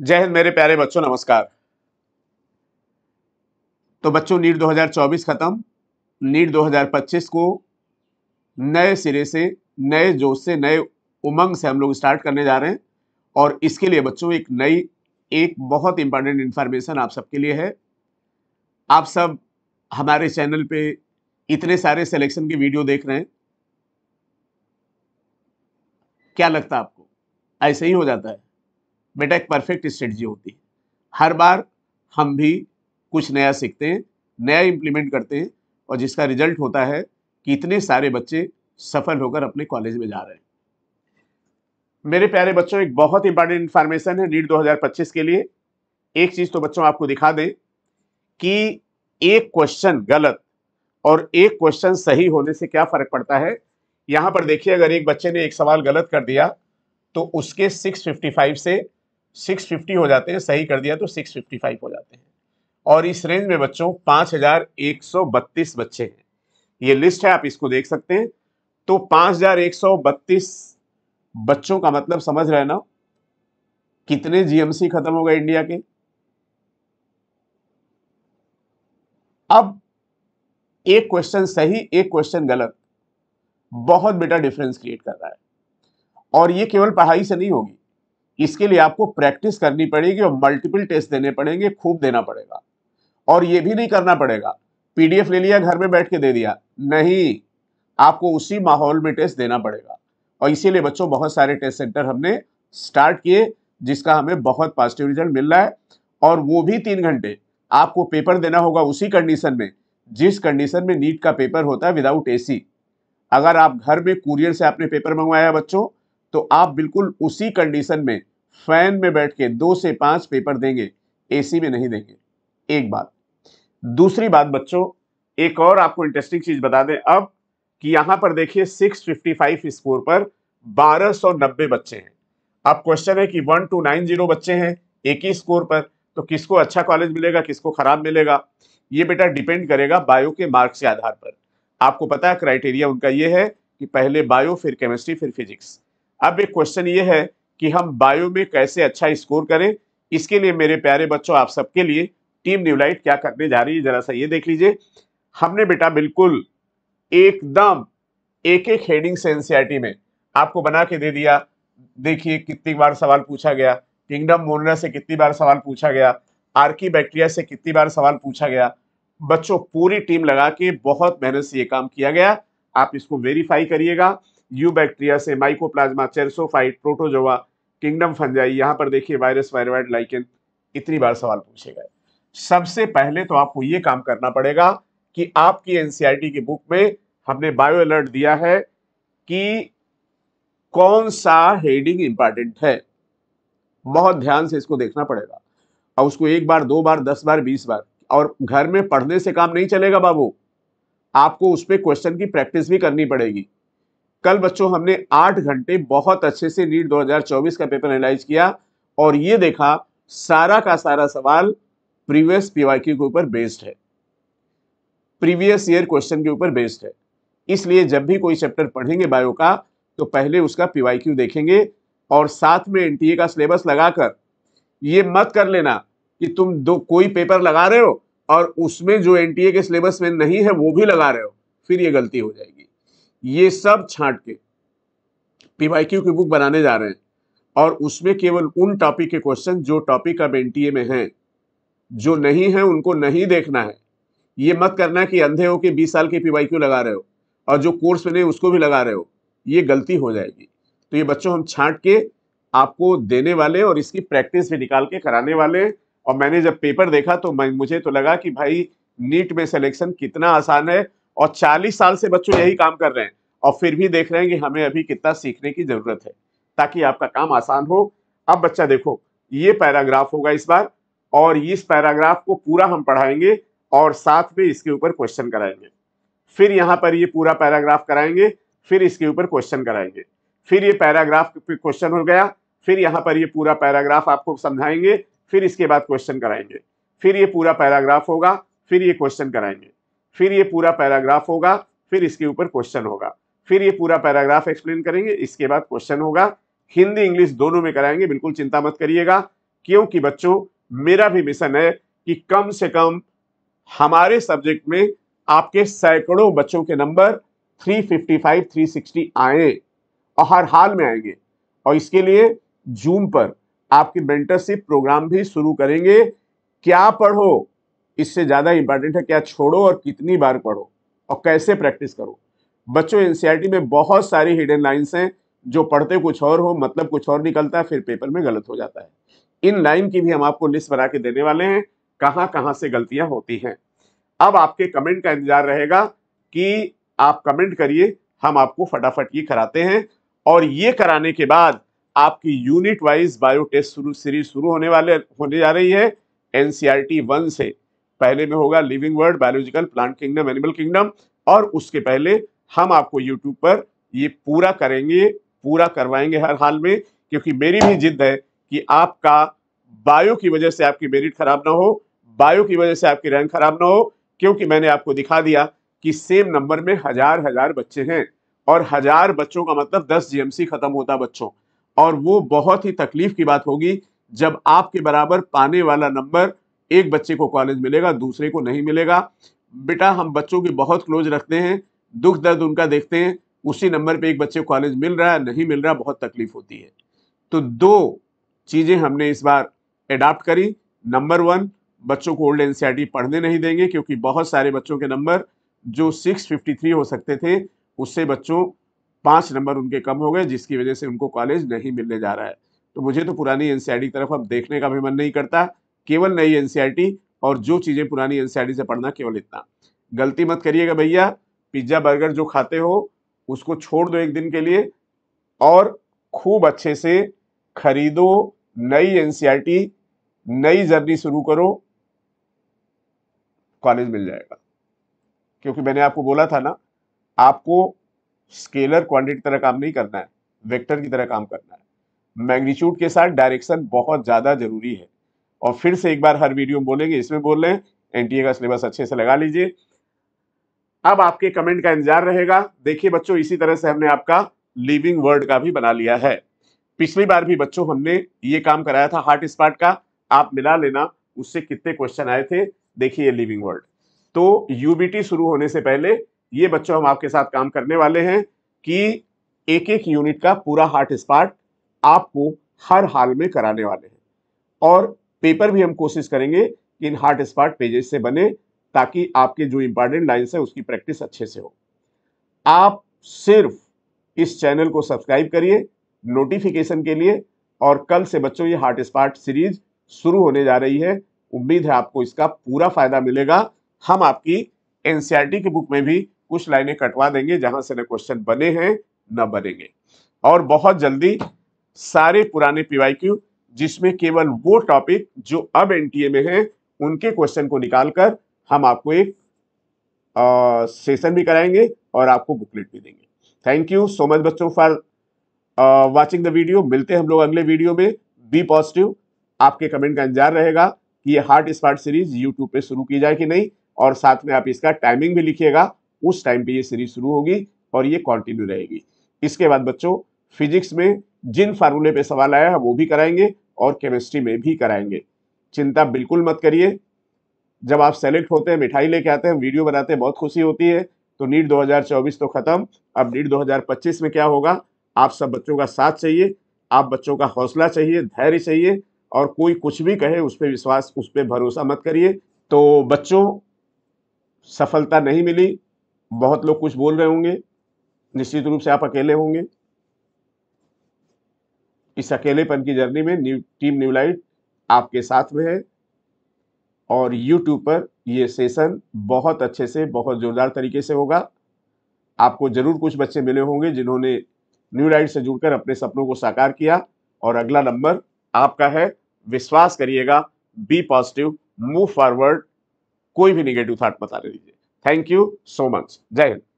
जय हिंद मेरे प्यारे बच्चों नमस्कार तो बच्चों नीट 2024 खत्म नीट 2025 को नए सिरे से नए जोश से नए उमंग से हम लोग स्टार्ट करने जा रहे हैं और इसके लिए बच्चों एक नई एक बहुत इंपॉर्टेंट इन्फॉर्मेशन आप सबके लिए है आप सब हमारे चैनल पे इतने सारे सिलेक्शन की वीडियो देख रहे हैं क्या लगता है आपको ऐसे ही हो जाता है बेटा एक परफेक्ट स्ट्रेटजी होती है हर बार हम भी कुछ नया सीखते हैं नया इम्प्लीमेंट करते हैं और जिसका रिजल्ट होता है कि इतने सारे बच्चे सफल होकर अपने कॉलेज में जा रहे हैं मेरे प्यारे बच्चों एक बहुत इंपॉर्टेंट इन्फॉर्मेशन है नीट 2025 के लिए एक चीज़ तो बच्चों आपको दिखा दें कि एक क्वेश्चन गलत और एक क्वेश्चन सही होने से क्या फ़र्क पड़ता है यहाँ पर देखिए अगर एक बच्चे ने एक सवाल गलत कर दिया तो उसके 655 से 650 हो जाते हैं सही कर दिया तो 655 हो जाते हैं और इस रेंज में बच्चों 5132 बच्चे हैं ये लिस्ट है आप इसको देख सकते हैं तो 5132 बच्चों का मतलब समझ रहे ना कितने जीएमसी खत्म हो गए इंडिया के अब एक क्वेश्चन सही एक क्वेश्चन गलत बहुत बेटा डिफरेंस क्रिएट कर रहा है और ये केवल पढ़ाई से नहीं होगी इसके लिए आपको प्रैक्टिस करनी पड़ेगी और मल्टीपल टेस्ट देने पड़ेंगे खूब देना पड़ेगा और ये भी नहीं करना पड़ेगा पीडीएफ ले लिया घर में बैठ के दे दिया नहीं आपको उसी माहौल में टेस्ट देना पड़ेगा और इसीलिए बच्चों बहुत सारे टेस्ट सेंटर हमने स्टार्ट किए जिसका हमें बहुत पॉजिटिव रिजल्ट मिल रहा है और वो भी तीन घंटे आपको पेपर देना होगा उसी कंडीशन में जिस कंडीशन में नीट का पेपर होता है विदाउट एसी अगर आप घर में कुरियर से आपने पेपर मंगवाया बच्चों तो आप बिल्कुल उसी कंडीशन में फैन में बैठ के दो से पांच पेपर देंगे एसी में नहीं देंगे एक बात दूसरी बात बच्चों एक और आपको इंटरेस्टिंग चीज बता दें अब कि यहां पर देखिए 655 स्कोर पर 1290 बच्चे हैं अब क्वेश्चन है कि वन टू नाइन जीरो बच्चे हैं एक ही स्कोर पर तो किसको अच्छा कॉलेज मिलेगा किसको खराब मिलेगा ये बेटा डिपेंड करेगा बायो के मार्क्स के आधार पर आपको पता है क्राइटेरिया उनका ये है कि पहले बायो फिर केमिस्ट्री फिर फिजिक्स अब एक क्वेश्चन ये है कि हम बायो में कैसे अच्छा स्कोर करें इसके लिए मेरे प्यारे बच्चों आप सबके लिए टीम न्यूलाइट क्या करने जा रही है जरा सा ये देख लीजिए हमने बेटा बिल्कुल एकदम एक एक हेडिंग से एनसीईआरटी में आपको बना के दे दिया देखिए कितनी बार सवाल पूछा गया किंगडम मोनरा से कितनी बार सवाल पूछा गया आर्की बैक्टीरिया से कितनी बार सवाल पूछा गया बच्चों पूरी टीम लगा के बहुत मेहनत से ये काम किया गया आप इसको वेरीफाई करिएगा यू बैक्टीरिया से mycoplasma chrysophyte protozoa kingdom fungi यहाँ पर देखिए वायरस वायरवाइड लाइकन इतनी बार सवाल पूछे गए सबसे पहले तो आपको ये काम करना पड़ेगा कि आपकी एनसीईआरटी e की बुक में हमने बायो अलर्ट दिया है कि कौन सा हेडिंग इंपॉर्टेंट है बहुत ध्यान से इसको देखना पड़ेगा और उसको एक बार दो बार दस बार बीस बार और घर में पढ़ने से काम नहीं चलेगा बाबू आपको उस पर क्वेश्चन की प्रैक्टिस भी करनी पड़ेगी कल बच्चों हमने आठ घंटे बहुत अच्छे से नीट 2024 का पेपर एनालाइज किया और ये देखा सारा का सारा सवाल प्रीवियस पीवाईक्यू के ऊपर बेस्ड है प्रीवियस ईयर क्वेश्चन के ऊपर बेस्ड है इसलिए जब भी कोई चैप्टर पढ़ेंगे बायो का तो पहले उसका पीवाईक्यू देखेंगे और साथ में एनटीए का सिलेबस लगाकर ये मत कर लेना कि तुम दो कोई पेपर लगा रहे हो और उसमें जो एनटीए के सिलेबस में नहीं है वो भी लगा रहे हो फिर ये गलती हो जाएगी ये सब छांट के पीवाईक्यू की बुक बनाने जा रहे हैं और उसमें केवल उन टॉपिक के क्वेश्चन जो टॉपिक अब एन में हैं जो नहीं है उनको नहीं देखना है ये मत करना कि अंधे हो के बीस साल के पी लगा रहे हो और जो कोर्स में नहीं उसको भी लगा रहे हो ये गलती हो जाएगी तो ये बच्चों हम छांट के आपको देने वाले और इसकी प्रैक्टिस भी निकाल के कराने वाले और मैंने जब पेपर देखा तो मुझे तो लगा कि भाई नीट में सिलेक्शन कितना आसान है और 40 साल से बच्चों यही काम कर रहे हैं और फिर भी देख रहे हैं कि हमें अभी कितना सीखने की जरूरत है ताकि आपका काम आसान हो अब बच्चा देखो ये पैराग्राफ होगा इस बार और इस पैराग्राफ को पूरा हम पढ़ाएंगे और साथ में इसके ऊपर क्वेश्चन कराएंगे फिर यहाँ पर ये पूरा पैराग्राफ कराएंगे फिर इसके ऊपर क्वेश्चन कराएंगे फिर ये पैराग्राफ क्वेश्चन हो गया फिर यहाँ पर ये पूरा पैराग्राफ आपको समझाएंगे फिर इसके बाद क्वेश्चन कराएंगे फिर ये पूरा पैराग्राफ होगा फिर ये क्वेश्चन कराएंगे फिर ये पूरा पैराग्राफ होगा फिर इसके ऊपर क्वेश्चन होगा फिर ये पूरा पैराग्राफ एक्सप्लेन करेंगे इसके बाद क्वेश्चन होगा हिंदी इंग्लिश दोनों में कराएंगे बिल्कुल चिंता मत करिएगा क्योंकि बच्चों मेरा भी मिशन है कि कम से कम हमारे सब्जेक्ट में आपके सैकड़ों बच्चों के नंबर 355, 360 आए और हर हाल में आएंगे और इसके लिए जूम पर आपकी मेंटरशिप प्रोग्राम भी शुरू करेंगे क्या पढ़ो इससे ज़्यादा इंपॉर्टेंट है क्या छोड़ो और कितनी बार पढ़ो और कैसे प्रैक्टिस करो बच्चों एन में बहुत सारी हिडन लाइन्स हैं जो पढ़ते कुछ और हो मतलब कुछ और निकलता है फिर पेपर में गलत हो जाता है इन लाइन की भी हम आपको लिस्ट बना के देने वाले हैं कहाँ कहाँ से गलतियाँ होती हैं अब आपके कमेंट का इंतजार रहेगा कि आप कमेंट करिए हम आपको फटाफट ये कराते हैं और ये कराने के बाद आपकी यूनिट वाइज बायो टेस्ट शुरू सीरीज शुरू होने वाले होने जा रही है N C R T one से पहले में होगा living world biological plant kingdom animal kingdom और उसके पहले हम आपको यूट्यूब पर ये पूरा करेंगे पूरा करवाएंगे हर हाल में क्योंकि मेरी भी जिद है कि आपका बायो की वजह से आपकी मेरिट खराब ना हो बायो की वजह से आपकी रैंक खराब ना हो क्योंकि मैंने आपको दिखा दिया कि सेम नंबर में हजार हजार बच्चे हैं और हजार बच्चों का मतलब दस जीएमसी खत्म होता बच्चों और वो बहुत ही तकलीफ की बात होगी जब आपके बराबर पाने वाला नंबर एक बच्चे को कॉलेज मिलेगा दूसरे को नहीं मिलेगा बेटा हम बच्चों की बहुत क्लोज रखते हैं दुख दर्द उनका देखते हैं उसी नंबर पे एक बच्चे को कॉलेज मिल रहा है नहीं मिल रहा बहुत तकलीफ होती है तो दो चीज़ें हमने इस बार एडाप्ट करी नंबर वन बच्चों को ओल्ड एन पढ़ने नहीं देंगे क्योंकि बहुत सारे बच्चों के नंबर जो 653 हो सकते थे उससे बच्चों पाँच नंबर उनके कम हो गए जिसकी वजह से उनको कॉलेज नहीं मिलने जा रहा है तो मुझे तो पुरानी एन की तरफ अब देखने का भी मन नहीं करता केवल नई एनसीईआरटी e और जो चीज़ें पुरानी एनसीईआरटी e से पढ़ना केवल इतना गलती मत करिएगा भैया पिज्ज़ा बर्गर जो खाते हो उसको छोड़ दो एक दिन के लिए और खूब अच्छे से खरीदो नई एन e नई जर्नी शुरू करो कॉलेज मिल जाएगा क्योंकि मैंने आपको बोला था ना आपको स्केलर क्वांटिटी की तरह काम नहीं करना है वेक्टर की तरह काम करना है मैग्नीट्यूड के साथ डायरेक्शन बहुत ज़्यादा ज़रूरी है और फिर से एक बार हर वीडियो में बोलेंगे इसमें बोल रहे हैं एनटीए का सिलेबस अच्छे से लगा लीजिए अब आपके कमेंट का इंतजार रहेगा देखिए बच्चों इसी तरह से हमने आपका लिविंग वर्ड का भी बना लिया है पिछली बार भी बच्चों हमने ये काम कराया था हार्ट स्पार्ट का आप मिला लेना उससे कितने क्वेश्चन आए थे देखिए लिविंग वर्ड तो यूबीटी शुरू होने से पहले ये बच्चों हम आपके साथ काम करने वाले हैं कि एक एक यूनिट का पूरा हार्ट स्पार्ट आपको हर हाल में कराने वाले हैं और पेपर भी हम कोशिश करेंगे कि इन हार्ट स्पार्ट पेजेस से बने ताकि आपके जो इंपॉर्टेंट लाइन्स है उसकी प्रैक्टिस अच्छे से हो आप सिर्फ इस चैनल को सब्सक्राइब करिए नोटिफिकेशन के लिए और कल से बच्चों ये हार्ट स्पार्ट सीरीज शुरू होने जा रही है उम्मीद है आपको इसका पूरा फायदा मिलेगा हम आपकी एनसीईआरटी e की बुक में भी कुछ लाइनें कटवा देंगे जहां से न क्वेश्चन बने हैं न बनेंगे और बहुत जल्दी सारे पुराने पीवाईक्यू जिसमें केवल वो टॉपिक जो अब एनटीए में है उनके क्वेश्चन को निकालकर हम आपको एक सेशन भी कराएंगे और आपको बुकलेट भी देंगे थैंक यू सो मच बच्चों फॉर वाचिंग द वीडियो मिलते हैं हम लोग अगले वीडियो में बी पॉजिटिव आपके कमेंट का इंतजार रहेगा कि ये हार्ट स्पार्ट सीरीज यूट्यूब पे शुरू की जाए कि नहीं और साथ में आप इसका टाइमिंग भी लिखिएगा उस टाइम पे ये सीरीज शुरू होगी और ये कंटिन्यू रहेगी इसके बाद बच्चों फिजिक्स में जिन फार्मूले पे सवाल आया है वो भी कराएंगे और केमिस्ट्री में भी कराएंगे चिंता बिल्कुल मत करिए जब आप सेलेक्ट होते हैं मिठाई लेके आते हैं वीडियो बनाते हैं बहुत खुशी होती है तो नीट 2024 तो ख़त्म अब नीट 2025 में क्या होगा आप सब बच्चों का साथ चाहिए आप बच्चों का हौसला चाहिए धैर्य चाहिए और कोई कुछ भी कहे उस पर विश्वास उस पर भरोसा मत करिए तो बच्चों सफलता नहीं मिली बहुत लोग कुछ बोल रहे होंगे निश्चित रूप से आप अकेले होंगे इस अकेलेपन की जर्नी में न्यू टीम न्यू लाइट आपके साथ में है और यूट्यूब पर ये सेशन बहुत अच्छे से बहुत ज़ोरदार तरीके से होगा आपको ज़रूर कुछ बच्चे मिले होंगे जिन्होंने न्यू लाइट से जुड़कर अपने सपनों को साकार किया और अगला नंबर आपका है विश्वास करिएगा बी पॉजिटिव मूव फॉरवर्ड कोई भी निगेटिव थाट बता दीजिए थैंक यू सो मच जय हिंद